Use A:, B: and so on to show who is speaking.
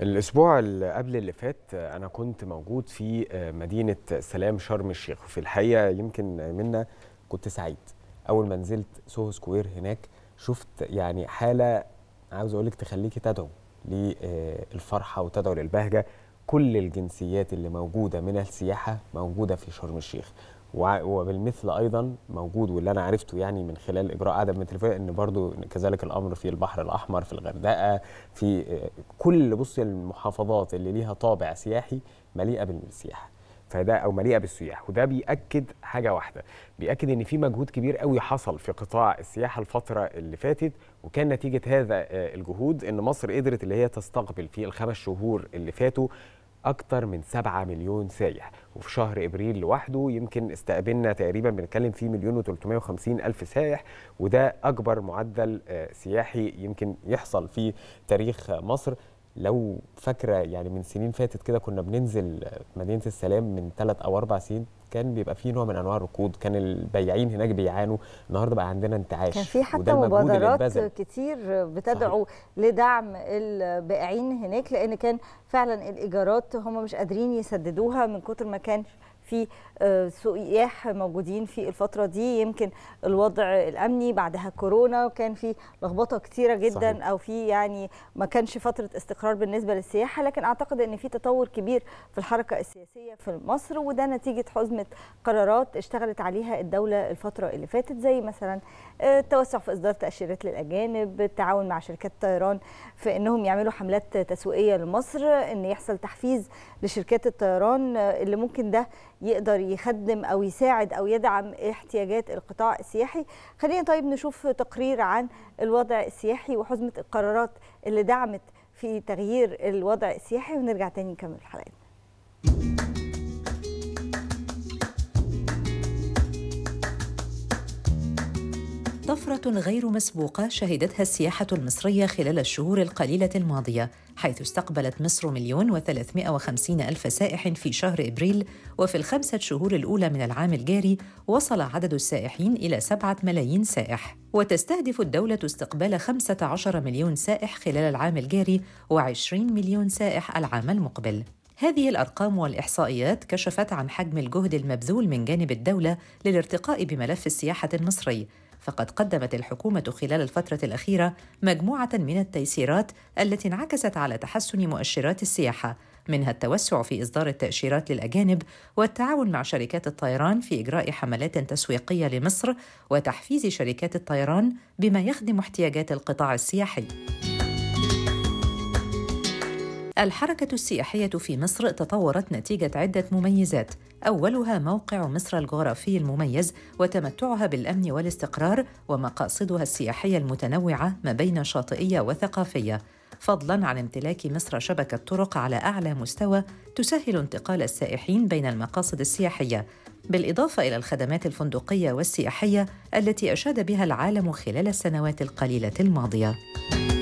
A: الاسبوع اللي قبل اللي فات انا كنت موجود في آه، مدينه سلام شرم الشيخ وفي الحقيقه يمكن منا كنت سعيد اول ما نزلت سوهو سكوير هناك شفت يعني حاله عاوز اقول لك تخليكي تدعو للفرحه وتدعو للبهجه كل الجنسيات اللي موجوده من السياحه موجوده في شرم الشيخ وبالمثل ايضا موجود واللي انا عرفته يعني من خلال اجراء من مترفيه ان برضو كذلك الامر في البحر الاحمر في الغردقه في كل بص المحافظات اللي ليها طابع سياحي مليئه بالسياحه فده او مليئه بالسياح وده بياكد حاجه واحده بياكد ان في مجهود كبير قوي حصل في قطاع السياحه الفتره اللي فاتت وكان نتيجه هذا آه، الجهود ان مصر قدرت اللي هي تستقبل في الخمس شهور اللي فاتوا أكتر من 7 مليون سايح وفي شهر ابريل لوحده يمكن استقبلنا تقريبا بنتكلم فيه مليون و350 الف سائح وده اكبر معدل آه، سياحي يمكن يحصل في تاريخ مصر لو فاكره يعني من سنين فاتت كده كنا بننزل مدينه السلام من ثلاث او اربع سنين كان بيبقى فيه نوع من انواع الركود كان البياعين هناك بيعانوا النهارده بقى عندنا انتعاش كان في حتى مبادرات
B: كتير بتدعو صحيح. لدعم البائعين هناك لان كان فعلا الايجارات هم مش قادرين يسددوها من كتر ما كان في آه، سياح موجودين في الفتره دي يمكن الوضع الامني بعدها كورونا وكان في لخبطه كتيره جدا صحيح. او في يعني ما كانش فتره استقرار بالنسبه للسياحه لكن اعتقد ان في تطور كبير في الحركه السياسيه في مصر وده نتيجه حزمه قرارات اشتغلت عليها الدوله الفتره اللي فاتت زي مثلا آه، التوسع في اصدار تاشيرات للاجانب التعاون مع شركات الطيران في انهم يعملوا حملات تسويقيه لمصر ان يحصل تحفيز لشركات الطيران آه، اللي ممكن ده يقدر يخدم او يساعد او يدعم احتياجات القطاع السياحي خلينا طيب نشوف تقرير عن الوضع السياحي وحزمه القرارات اللي دعمت في تغيير الوضع السياحي ونرجع تاني نكمل حلقتنا
C: طفرة غير مسبوقة شهدتها السياحة المصرية خلال الشهور القليلة الماضية حيث استقبلت مصر مليون وثلاثمائة وخمسين ألف سائح في شهر إبريل وفي الخمسة شهور الأولى من العام الجاري وصل عدد السائحين إلى سبعة ملايين سائح وتستهدف الدولة استقبال 15 مليون سائح خلال العام الجاري و20 مليون سائح العام المقبل هذه الأرقام والإحصائيات كشفت عن حجم الجهد المبذول من جانب الدولة للارتقاء بملف السياحة المصري فقد قدمت الحكومة خلال الفترة الأخيرة مجموعة من التيسيرات التي انعكست على تحسن مؤشرات السياحة منها التوسع في إصدار التأشيرات للأجانب والتعاون مع شركات الطيران في إجراء حملات تسويقية لمصر وتحفيز شركات الطيران بما يخدم احتياجات القطاع السياحي. الحركة السياحية في مصر تطورت نتيجة عدة مميزات، أولها موقع مصر الجغرافي المميز وتمتعها بالأمن والاستقرار ومقاصدها السياحية المتنوعة ما بين شاطئية وثقافية، فضلاً عن امتلاك مصر شبكة طرق على أعلى مستوى تسهل انتقال السائحين بين المقاصد السياحية، بالإضافة إلى الخدمات الفندقية والسياحية التي أشاد بها العالم خلال السنوات القليلة الماضية.